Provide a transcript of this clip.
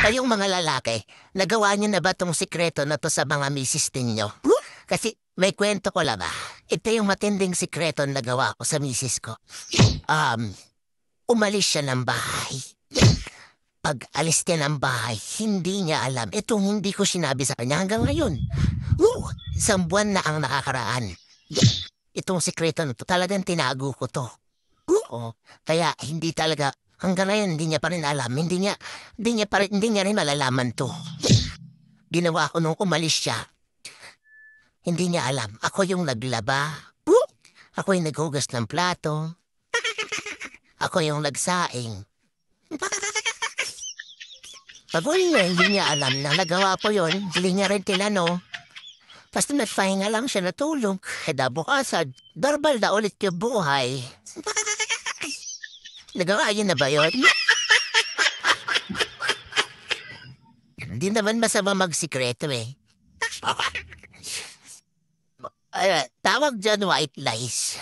Kayong mga lalaki, nagawa niyo na ba tong sikreto na to sa mga misis ninyo? Kasi may kwento ko lang ah. Ito yung matinding sikreto na nagawa ko sa misis ko. Um, umalis siya ng bahay. Pag alis niya ng bahay, hindi niya alam. Itong hindi ko sinabi sa kanya hanggang ngayon. Woo! Isang buwan na ang nakakaraan. Itong sikreto na to, talagang tinago ko to. Oo, kaya hindi talaga Hanggang ngayon, hindi niya pa rin alam. Hindi niya, hindi niya, pa rin, hindi niya rin malalaman to. Ginawa ko nung umalis siya. Hindi niya alam. Ako yung naglaba. Ako yung naghugas ng plato. Ako yung nagsaing. Pagod na, hindi niya alam na nagawa po yun. Hindi niya rin tinanong. Basta nagpahinga lang siya natulog. Kada bukasan, darbal na ulit yung buhay. Nagawa niyo na ba yun? Hindi naman masama magsikreto eh. Uh, tawag dyan white lies.